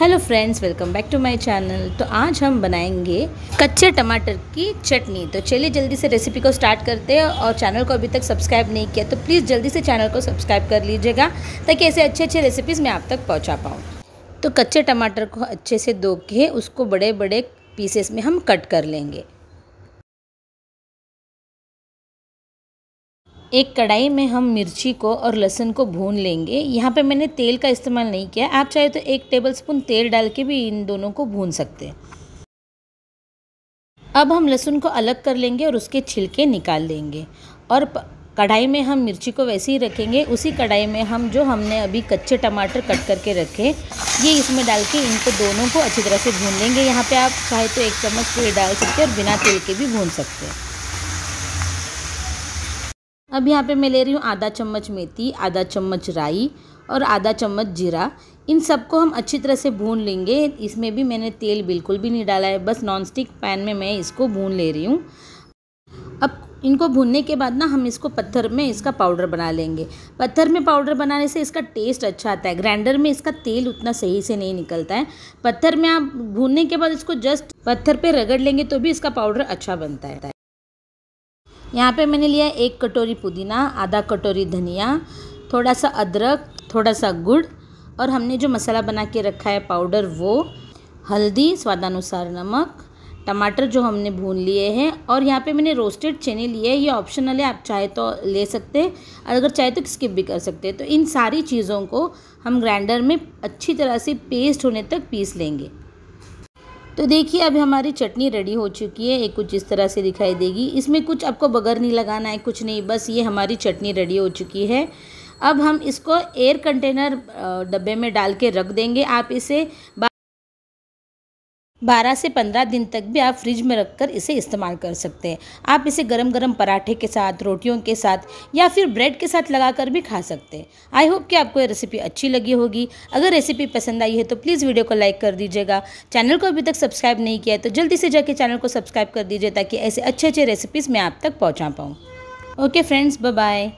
hello friends welcome back to my channel तो आज हम बनाएंगे कच्चे टमाटर की चटनी तो चलिए जल्दी से रेसिपी को स्टार्ट करते हैं और चैनल को अभी तक सब्सक्राइब नहीं किया तो प्लीज़ जल्दी से चैनल को सब्सक्राइब कर लीजिएगा ताकि ऐसे अच्छे अच्छे रेसिपीज़ मैं आप तक पहुँचा पाऊँ तो कच्चे टमाटर को अच्छे से धो के उसको बड़े बड़े पीसेस में हम कट कर लेंगे एक कढ़ाई में हम मिर्ची को और लहसुन को भून लेंगे यहाँ पे मैंने तेल का इस्तेमाल नहीं किया आप चाहे तो एक टेबलस्पून तेल डाल के भी इन दोनों को भून सकते हैं अब हम लहसुन को अलग कर लेंगे और उसके छिलके निकाल लेंगे और कढ़ाई में हम मिर्ची को वैसे ही रखेंगे उसी कढ़ाई में हम जो हमने अभी कच्चे टमाटर कट करके रखे ये इसमें डाल के इनको दोनों को अच्छी तरह से भून लेंगे यहाँ पे आप चाहे तो एक चम्मच तेल डाल सकते हैं और बिना तेल के भी भून सकते हैं अब यहाँ पे मैं ले रही हूँ आधा चम्मच मेथी आधा चम्मच राई और आधा चम्मच जीरा इन सबको हम अच्छी तरह से भून लेंगे इसमें भी मैंने तेल बिल्कुल भी नहीं डाला है बस नॉनस्टिक पैन में मैं इसको भून ले रही हूँ अब इनको भूनने के बाद ना हम इसको पत्थर में इसका पाउडर बना लेंगे पत्थर में पाउडर बनाने से इसका टेस्ट अच्छा आता है ग्राइंडर में इसका तेल उतना सही से नहीं निकलता है पत्थर में आप भूनने के बाद इसको जस्ट पत्थर पे रगड़ लेंगे तो भी इसका पाउडर अच्छा बनता है यहाँ पे मैंने लिया एक कटोरी पुदीना आधा कटोरी धनिया थोड़ा सा अदरक थोड़ा सा गुड़ और हमने जो मसाला बना के रखा है पाउडर वो हल्दी स्वादानुसार नमक टमाटर जो हमने भून लिए हैं और यहाँ पे मैंने रोस्टेड चने लिए ये ऑप्शनल है आप चाहे तो ले सकते हैं अगर चाहे तो स्किप भी कर सकते हैं तो इन सारी चीज़ों को हम ग्राइंडर में अच्छी तरह से पेस्ट होने तक पीस लेंगे तो देखिए अब हमारी चटनी रेडी हो चुकी है एक कुछ इस तरह से दिखाई देगी इसमें कुछ आपको बगर नहीं लगाना है कुछ नहीं बस ये हमारी चटनी रेडी हो चुकी है अब हम इसको एयर कंटेनर डब्बे में डाल के रख देंगे आप इसे 12 से 15 दिन तक भी आप फ्रिज में रखकर इसे इस्तेमाल कर सकते हैं आप इसे गरम गरम पराठे के साथ रोटियों के साथ या फिर ब्रेड के साथ लगाकर भी खा सकते हैं आई होप कि आपको ये रेसिपी अच्छी लगी होगी अगर रेसिपी पसंद आई है तो प्लीज़ वीडियो को लाइक कर दीजिएगा चैनल को अभी तक सब्सक्राइब नहीं किया है तो जल्दी से जाके चैनल को सब्सक्राइब कर दीजिए ताकि ऐसे अच्छे अच्छे रेसिपीज़ मैं आप तक पहुँचा पाऊँ ओके फ्रेंड्स बाय